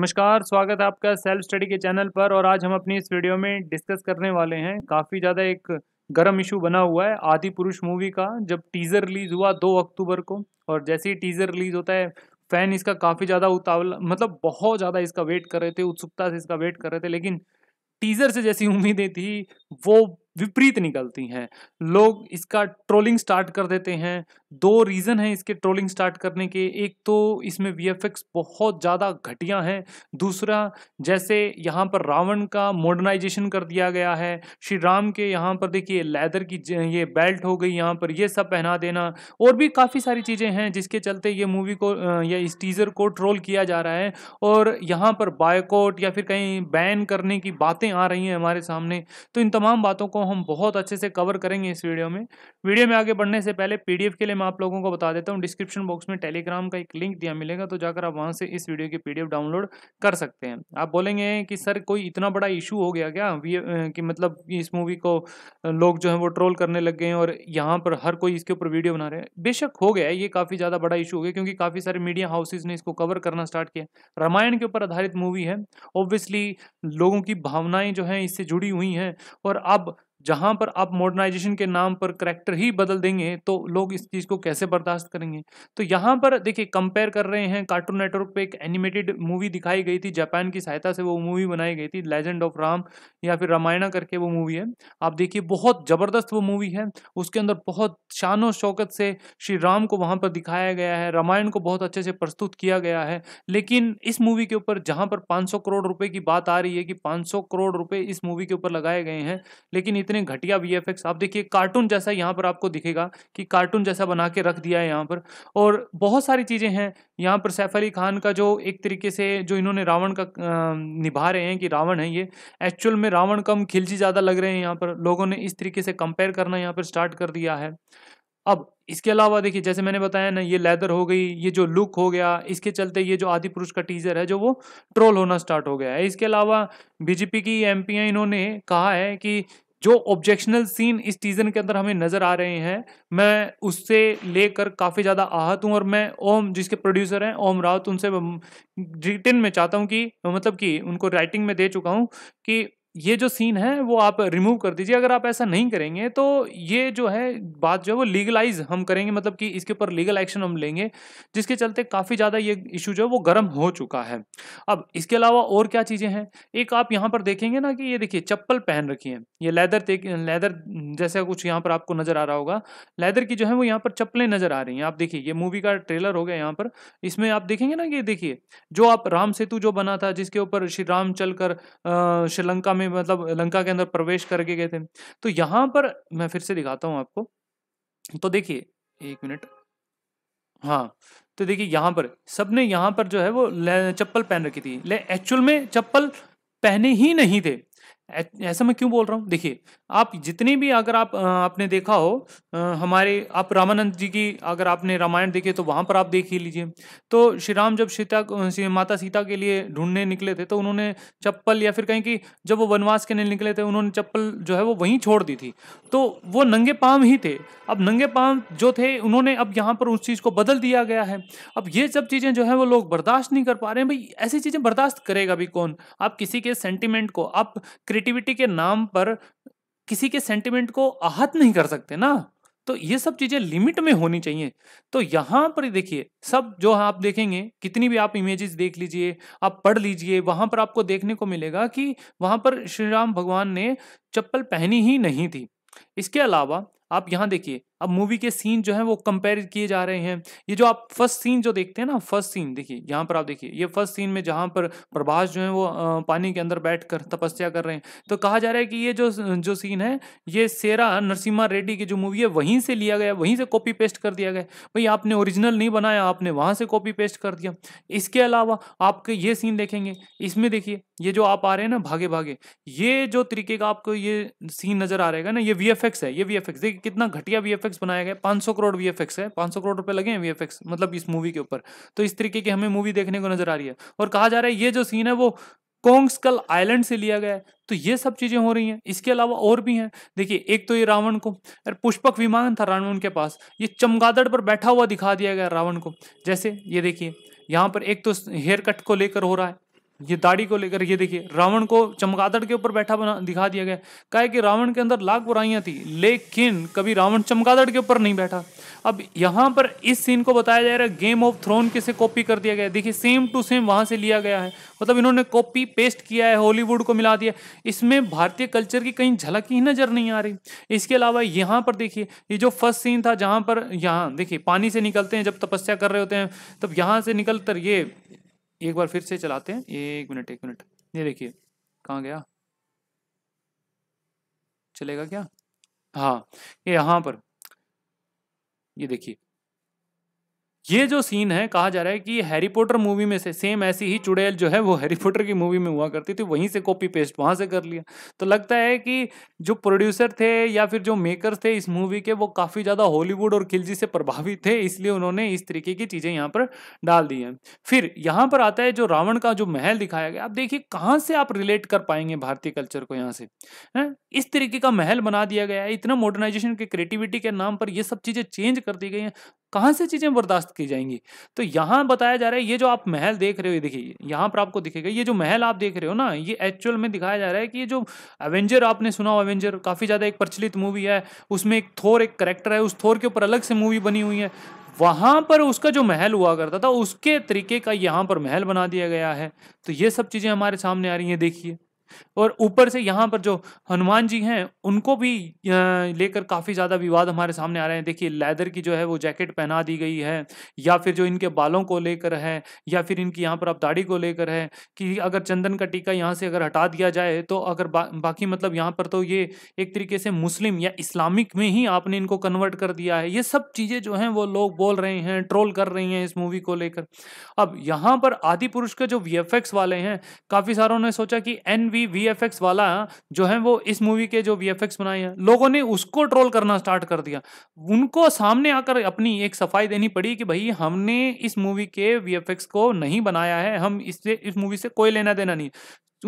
नमस्कार स्वागत है आपका सेल्फ स्टडी के चैनल पर और आज हम अपनी इस वीडियो में डिस्कस करने वाले हैं काफ़ी ज़्यादा एक गर्म इशू बना हुआ है आदि पुरुष मूवी का जब टीज़र रिलीज़ हुआ दो अक्टूबर को और जैसे ही टीज़र रिलीज़ होता है फ़ैन इसका काफ़ी ज़्यादा उतावला मतलब बहुत ज़्यादा इसका वेट कर रहे थे उत्सुकता से इसका वेट कर रहे थे लेकिन टीज़र से जैसी उम्मीदें थी वो विपरीत निकलती हैं लोग इसका ट्रोलिंग स्टार्ट कर देते हैं दो रीज़न हैं इसके ट्रोलिंग स्टार्ट करने के एक तो इसमें वी बहुत ज़्यादा घटिया हैं दूसरा जैसे यहाँ पर रावण का मॉडर्नाइजेशन कर दिया गया है श्री राम के यहाँ पर देखिए लेदर की ये बेल्ट हो गई यहाँ पर ये सब पहना देना और भी काफ़ी सारी चीज़ें हैं जिसके चलते ये मूवी को या इस टीज़र को ट्रोल किया जा रहा है और यहाँ पर बायकॉट या फिर कहीं बैन करने की बातें आ रही हैं हमारे सामने तो इन तमाम बातों को हम बहुत अच्छे से कवर करेंगे इस वीडियो में वीडियो में आगे बढ़ने से पहले पीडीएफ के लिए मैं आप लोगों को बता देता हूँ डिस्क्रिप्शन बॉक्स में टेलीग्राम का एक लिंक दिया मिलेगा तो जाकर आप वहाँ से इस वीडियो की पीडीएफ डाउनलोड कर सकते हैं आप बोलेंगे कि सर कोई इतना बड़ा इशू हो गया क्या कि मतलब इस मूवी को लोग जो है वो ट्रोल करने लग गए और यहाँ पर हर कोई इसके ऊपर वीडियो बना रहे हैं बेशक हो गया ये काफ़ी ज़्यादा बड़ा इशू हो गया क्योंकि काफ़ी सारे मीडिया हाउसेज ने इसको कवर करना स्टार्ट किया रामायण के ऊपर आधारित मूवी है ऑब्वियसली लोगों की भावनाएं जो हैं इससे जुड़ी हुई हैं और अब जहाँ पर आप मॉडर्नाइजेशन के नाम पर करेक्टर ही बदल देंगे तो लोग इस चीज़ को कैसे बर्दाश्त करेंगे तो यहाँ पर देखिए कंपेयर कर रहे हैं कार्टून नेटवर्क पे एक एनिमेटेड मूवी दिखाई गई थी जापान की सहायता से वो मूवी बनाई गई थी लेजेंड ऑफ राम या फिर रामायणा करके वो मूवी है आप देखिए बहुत ज़बरदस्त वो मूवी है उसके अंदर बहुत शानो शौकत से श्री राम को वहाँ पर दिखाया गया है रामायण को बहुत अच्छे से प्रस्तुत किया गया है लेकिन इस मूवी के ऊपर जहाँ पर 500 करोड़ रुपए की बात आ रही है कि 500 करोड़ रुपए इस मूवी के ऊपर लगाए गए हैं लेकिन इतने इतने घटिया वी आप देखिए कार्टून जैसा यहाँ पर आपको दिखेगा कि कार्टून जैसा बना के रख दिया है यहाँ पर और बहुत सारी चीज़ें हैं यहाँ पर सैफ अली खान का जो एक तरीके से जो इन्होंने रावण का निभा रहे हैं कि रावण है ये एक्चुअल में रावण कम खिलजी ज़्यादा लग रहे हैं यहाँ पर लोगों ने इस तरीके से कंपेयर करना यहाँ पर स्टार्ट कर दिया है अब इसके अलावा देखिए जैसे मैंने बताया ना ये लेदर हो गई ये जो लुक हो गया इसके चलते ये जो आदि पुरुष का टीजर है जो वो ट्रोल होना स्टार्ट हो गया है इसके अलावा बीजेपी की एम इन्होंने कहा है कि जो ऑब्जेक्शनल सीन इस सीजन के अंदर हमें नजर आ रहे हैं मैं उससे लेकर काफ़ी ज़्यादा आहत हूँ और मैं ओम जिसके प्रोड्यूसर हैं ओम राउत उनसे रिटिन में चाहता हूँ कि मतलब कि उनको राइटिंग में दे चुका हूँ कि ये जो सीन है वो आप रिमूव कर दीजिए अगर आप ऐसा नहीं करेंगे तो ये जो है बात जो है वो लीगलाइज हम करेंगे मतलब कि इसके ऊपर लीगल एक्शन हम लेंगे जिसके चलते काफ़ी ज़्यादा ये इशू जो है वो गर्म हो चुका है अब इसके अलावा और क्या चीज़ें हैं एक आप यहाँ पर देखेंगे ना कि ये देखिए चप्पल पहन रखी है ये लेदर लेदर जैसा कुछ यहाँ पर आपको नज़र आ रहा होगा लेदर की जो है वो यहाँ पर चप्पलें नज़र आ रही हैं आप देखिए ये मूवी का ट्रेलर हो गया यहाँ पर इसमें आप देखेंगे ना कि देखिए जो आप राम सेतु जो बना था जिसके ऊपर श्री राम चल श्रीलंका में में मतलब लंका के अंदर प्रवेश करके गए थे तो यहाँ पर मैं फिर से दिखाता हूँ आपको तो देखिए एक मिनट हाँ तो देखिए यहाँ पर सबने यहाँ पर जो है वो चप्पल पहन रखी थी ले एक्चुअल में चप्पल पहने ही नहीं थे ऐसा मैं क्यों बोल रहा हूँ देखिए आप जितने भी अगर आप आपने देखा हो हमारे आप रामानंद जी की अगर आपने रामायण देखे तो वहाँ पर आप देख ही लीजिए तो श्री राम जब सीता माता सीता के लिए ढूंढने निकले थे तो उन्होंने चप्पल या फिर कहें कि जब वो वनवास के लिए निकले थे उन्होंने चप्पल जो है वो वहीं छोड़ दी थी तो वो नंगे पाम ही थे अब नंगे पाम जो थे उन्होंने अब यहाँ पर उस चीज़ को बदल दिया गया है अब ये सब चीज़ें जो है वो लोग बर्दाश्त नहीं कर पा रहे हैं भाई ऐसी चीज़ें बर्दाश्त करेगा भी कौन आप किसी के सेंटिमेंट को आप क्रिएटिविटी के नाम पर किसी के सेंटिमेंट को आहत नहीं कर सकते ना तो ये सब चीज़ें लिमिट में होनी चाहिए तो यहाँ पर देखिए सब जो आप देखेंगे कितनी भी आप इमेजेस देख लीजिए आप पढ़ लीजिए वहां पर आपको देखने को मिलेगा कि वहां पर श्री राम भगवान ने चप्पल पहनी ही नहीं थी इसके अलावा आप यहाँ देखिए अब मूवी के सीन जो है वो कंपेयर किए जा रहे हैं ये जो आप फर्स्ट सीन जो देखते हैं ना फर्स्ट सीन देखिए यहाँ पर आप देखिए ये फर्स्ट सीन में जहाँ पर प्रभास जो है वो पानी के अंदर बैठ कर तपस्या कर रहे हैं तो कहा जा रहा है कि ये जो जो सीन है ये सेरा नरसिम्हा रेड्डी की जो मूवी है वहीं से लिया गया वहीं से कॉपी पेस्ट कर दिया गया भाई आपने ओरिजिनल नहीं बनाया आपने वहाँ से कॉपी पेस्ट कर दिया इसके अलावा आपके ये सीन देखेंगे इसमें देखिए ये जो आप आ रहे हैं ना भागे भागे ये जो तरीके का आपको ये सीन नजर आ रहेगा ना ये वी है ये वी देखिए कितना घटिया वी वीएफएक्स बनाया गया 500 करोड़ वीएफएक्स है 500 करोड़ रुपए लगे हैं वीएफएक्स मतलब इस मूवी के ऊपर तो इस तरीके की हमें मूवी देखने को नजर आ रही है और कहा जा रहा है ये जो सीन है वो कोंगस्कल आइलैंड से लिया गया है तो ये सब चीज़ें हो रही हैं इसके अलावा और भी हैं देखिए एक तो ये रावण को यार पुष्पक विमान था रावण के पास ये चमगादड़ पर बैठा हुआ दिखा दिया गया रावण को जैसे ये देखिए यहाँ पर एक तो हेयर कट को लेकर हो रहा है ये दाढ़ी को लेकर ये देखिए रावण को चमगादड़ के ऊपर बैठा बना दिखा दिया गया कहा कि रावण के अंदर लाख बुराइयां थी लेकिन कभी रावण चमगादड़ के ऊपर नहीं बैठा अब यहाँ पर इस सीन को बताया जा रहा है गेम ऑफ थ्रोन के से कॉपी कर दिया गया देखिए सेम टू सेम वहाँ से लिया गया है मतलब इन्होंने कॉपी पेस्ट किया है हॉलीवुड को मिला दिया इसमें भारतीय कल्चर की कहीं झलक ही नज़र नहीं आ रही इसके अलावा यहाँ पर देखिए ये जो फर्स्ट सीन था जहाँ पर यहाँ देखिए पानी से निकलते हैं जब तपस्या कर रहे होते हैं तब यहाँ से निकल कर ये एक बार फिर से चलाते हैं एक मिनट एक मिनट ये देखिए कहाँ गया चलेगा क्या हाँ ये यहाँ पर ये देखिए ये जो सीन है कहा जा रहा है कि हैरी पॉटर मूवी में से सेम ऐसी ही चुड़ैल जो है वो हैरी पॉटर की मूवी में हुआ करती थी वहीं से कॉपी पेस्ट वहाँ से कर लिया तो लगता है कि जो प्रोड्यूसर थे या फिर जो मेकर्स थे इस मूवी के वो काफ़ी ज़्यादा हॉलीवुड और खिलजी से प्रभावित थे इसलिए उन्होंने इस तरीके की चीज़ें यहाँ पर डाल दी हैं फिर यहाँ पर आता है जो रावण का जो महल दिखाया गया आप देखिए कहाँ से आप रिलेट कर पाएंगे भारतीय कल्चर को यहाँ से है इस तरीके का महल बना दिया गया है इतना मॉडर्नाइजेशन के क्रिएटिविटी के नाम पर ये सब चीज़ें चेंज कर दी गई हैं कहाँ से चीज़ें बर्दाश्त की जाएंगी तो यहाँ बताया जा रहा है ये जो आप महल देख रहे हो देखिए यहाँ पर आपको दिखेगा ये जो महल आप देख रहे हो ना ये एक्चुअल में दिखाया जा रहा है कि ये जो एवेंजर आपने सुना हो एवेंजर काफ़ी ज़्यादा एक प्रचलित मूवी है उसमें एक थोर एक करेक्टर है उस थोर के ऊपर अलग से मूवी बनी हुई है वहाँ पर उसका जो महल हुआ करता था उसके तरीके का यहाँ पर महल बना दिया गया है तो ये सब चीज़ें हमारे सामने आ रही हैं देखिए और ऊपर से यहाँ पर जो हनुमान जी हैं उनको भी लेकर काफ़ी ज़्यादा विवाद हमारे सामने आ रहे हैं देखिए लेदर की जो है वो जैकेट पहना दी गई है या फिर जो इनके बालों को लेकर है या फिर इनकी यहाँ पर आप दाढ़ी को लेकर है कि अगर चंदन का टीका यहाँ से अगर हटा दिया जाए तो अगर बा, बाकी मतलब यहाँ पर तो ये एक तरीके से मुस्लिम या इस्लामिक में ही आपने इनको कन्वर्ट कर दिया है ये सब चीज़ें जो हैं वो लोग बोल रहे हैं ट्रोल कर रही हैं इस मूवी को लेकर अब यहाँ पर आदि पुरुष के जो वी वाले हैं काफ़ी सारों ने सोचा कि एन भी वी वाला जो है वो इस मूवी के जो वी बनाए हैं लोगों ने उसको ट्रोल करना स्टार्ट कर दिया उनको सामने आकर अपनी एक सफाई देनी पड़ी कि भाई हमने इस मूवी के वी को नहीं बनाया है हम इससे इस मूवी से कोई लेना देना नहीं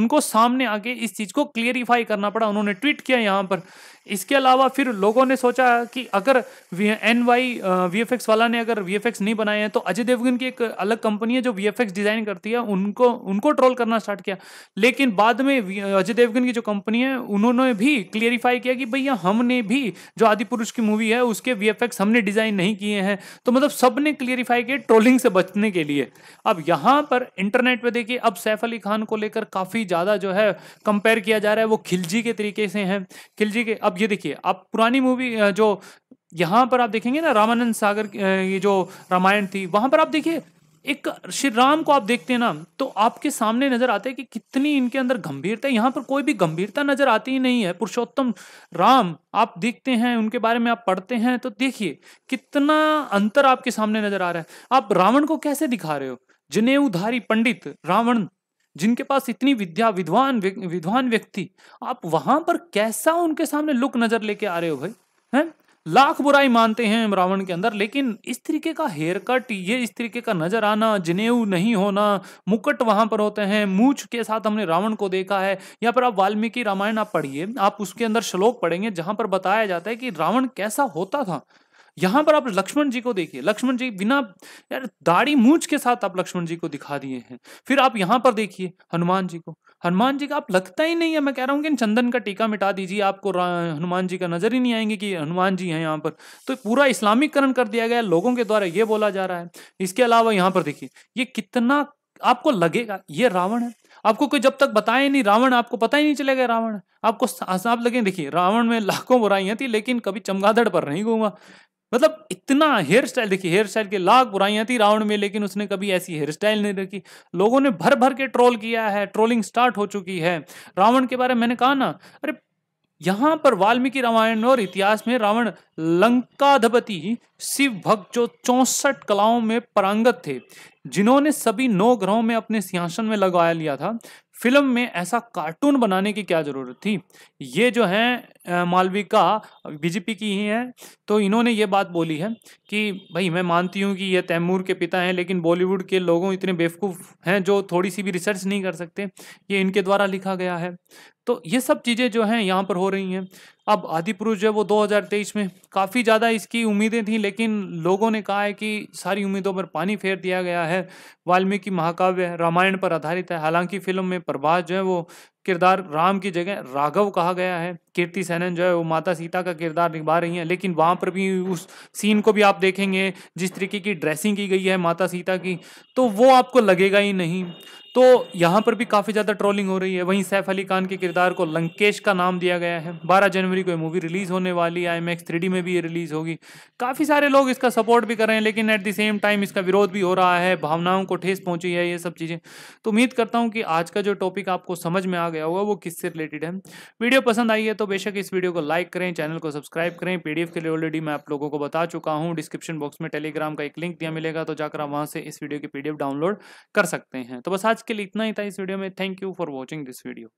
उनको सामने आके इस चीज को क्लियरिफाई करना पड़ा उन्होंने ट्वीट किया यहाँ पर इसके अलावा फिर लोगों ने सोचा कि अगर एन वाई वी वाला ने अगर वी नहीं बनाए हैं तो अजय देवगन की एक अलग कंपनी है जो वी डिज़ाइन करती है उनको उनको ट्रोल करना स्टार्ट किया लेकिन बाद में अजय देवगन की जो कंपनी है उन्होंने भी क्लियरिफाई किया कि भैया हमने भी जो आदि पुरुष की मूवी है उसके वी हमने डिज़ाइन नहीं किए हैं तो मतलब सब ने क्लियरिफाई किया ट्रोलिंग से बचने के लिए अब यहाँ पर इंटरनेट पर देखिए अब सैफ अली खान को लेकर काफ़ी ज़्यादा जो है कंपेयर किया जा रहा है वो खिलजी के तरीके से हैं खिलजी के अब अब ये देखिए अब पुरानी मूवी जो यहाँ पर आप देखेंगे ना रामानंद सागर ये जो रामायण थी वहाँ पर आप देखिए एक श्री राम को आप देखते हैं ना तो आपके सामने नजर आते हैं कि कितनी इनके अंदर गंभीरता है यहाँ पर कोई भी गंभीरता नजर आती ही नहीं है पुरुषोत्तम राम आप देखते हैं उनके बारे में आप पढ़ते हैं तो देखिए कितना अंतर आपके सामने नजर आ रहा है आप रावण को कैसे दिखा रहे हो जनेऊधारी पंडित रावण जिनके पास इतनी विद्या विद्वान विद्वान व्यक्ति आप वहां पर कैसा उनके सामने लुक नजर लेके आ रहे हो भाई है लाख बुराई मानते हैं रावण के अंदर लेकिन इस तरीके का हेयर कट ये इस तरीके का नजर आना जनेऊ नहीं होना मुकुट वहां पर होते हैं मूछ के साथ हमने रावण को देखा है या पर आप वाल्मीकि रामायण आप पढ़िए आप उसके अंदर श्लोक पढ़ेंगे जहां पर बताया जाता है कि रावण कैसा होता था यहां पर आप लक्ष्मण जी को देखिए लक्ष्मण जी बिना यार दाढ़ी मूछ के साथ आप लक्ष्मण जी को दिखा दिए हैं फिर आप यहां पर देखिए हनुमान जी को हनुमान जी का आप लगता ही नहीं है मैं कह रहा हूँ कि चंदन का टीका मिटा दीजिए आपको हनुमान जी का नजर ही नहीं आएंगे कि हनुमान जी हैं यहाँ पर तो पूरा इस्लामिकरण कर दिया गया लोगों के द्वारा ये बोला जा रहा है इसके अलावा यहाँ पर देखिए ये कितना आपको लगेगा ये रावण है आपको कोई जब तक बताए नहीं रावण आपको पता ही नहीं चलेगा रावण आपको आप लगे देखिए रावण में लाखों बुराइयां थी लेकिन कभी चमगादड़ पर नहीं घूमा मतलब इतना हेयर स्टाइल देखिए हेयर स्टाइल की लाख बुराइयां थी रावण में लेकिन उसने कभी ऐसी हेयर स्टाइल नहीं रखी लोगों ने भर भर के ट्रोल किया है ट्रोलिंग स्टार्ट हो चुकी है रावण के बारे में मैंने कहा ना अरे यहाँ पर वाल्मीकि रामायण और इतिहास में रावण लंकाधिपति शिव भक्त जो चौसठ कलाओं में परांगत थे जिन्होंने सभी नौ ग्रहों में अपने सिंहासन में लगवाया लिया था फिल्म में ऐसा कार्टून बनाने की क्या जरूरत थी ये जो है मालविका बीजेपी की ही हैं तो इन्होंने ये बात बोली है कि भाई मैं मानती हूँ कि ये तैमूर के पिता हैं लेकिन बॉलीवुड के लोगों इतने बेवकूफ़ हैं जो थोड़ी सी भी रिसर्च नहीं कर सकते ये इनके द्वारा लिखा गया है तो ये सब चीज़ें जो हैं यहाँ पर हो रही हैं अब आदि पुरुष जो है वो 2023 में काफ़ी ज़्यादा इसकी उम्मीदें थी लेकिन लोगों ने कहा है कि सारी उम्मीदों पर पानी फेर दिया गया है वाल्मीकि महाकाव्य रामायण पर आधारित है हालांकि फिल्म में प्रभास जो है वो किरदार राम की जगह राघव कहा गया है कीर्ति सेनन जो है वो माता सीता का किरदार निभा रही हैं लेकिन वहाँ पर भी उस सीन को भी आप देखेंगे जिस तरीके की ड्रेसिंग की गई है माता सीता की तो वो आपको लगेगा ही नहीं तो यहाँ पर भी काफ़ी ज़्यादा ट्रोलिंग हो रही है वहीं सैफ अली खान के किरदार को लंकेश का नाम दिया गया है 12 जनवरी को ये मूवी रिलीज़ होने वाली है आई मैक्स थ्री में भी ये रिलीज़ होगी काफ़ी सारे लोग इसका सपोर्ट भी कर रहे हैं लेकिन एट द सेम टाइम इसका विरोध भी हो रहा है भावनाओं को ठेस पहुँची है ये सब चीज़ें तो उम्मीद करता हूँ कि आज का जो टॉपिक आपको समझ में आ गया होगा वो किससे रिलेटेड है वीडियो पसंद आई है तो बेशक इस वीडियो को लाइक करें चैनल को सब्सक्राइब करें पीडीएफ के लिए ऑलरेडी मैं आप लोगों को बता चुका हूँ डिस्क्रिप्शन बॉक्स में टेलीग्राम का एक लिंक दिया मिलेगा तो जाकर आप वहाँ से इस वीडियो की पीडीएफ डाउनलोड कर सकते हैं तो बस आज के लिए इतना ही था इस वीडियो में thank you for watching this video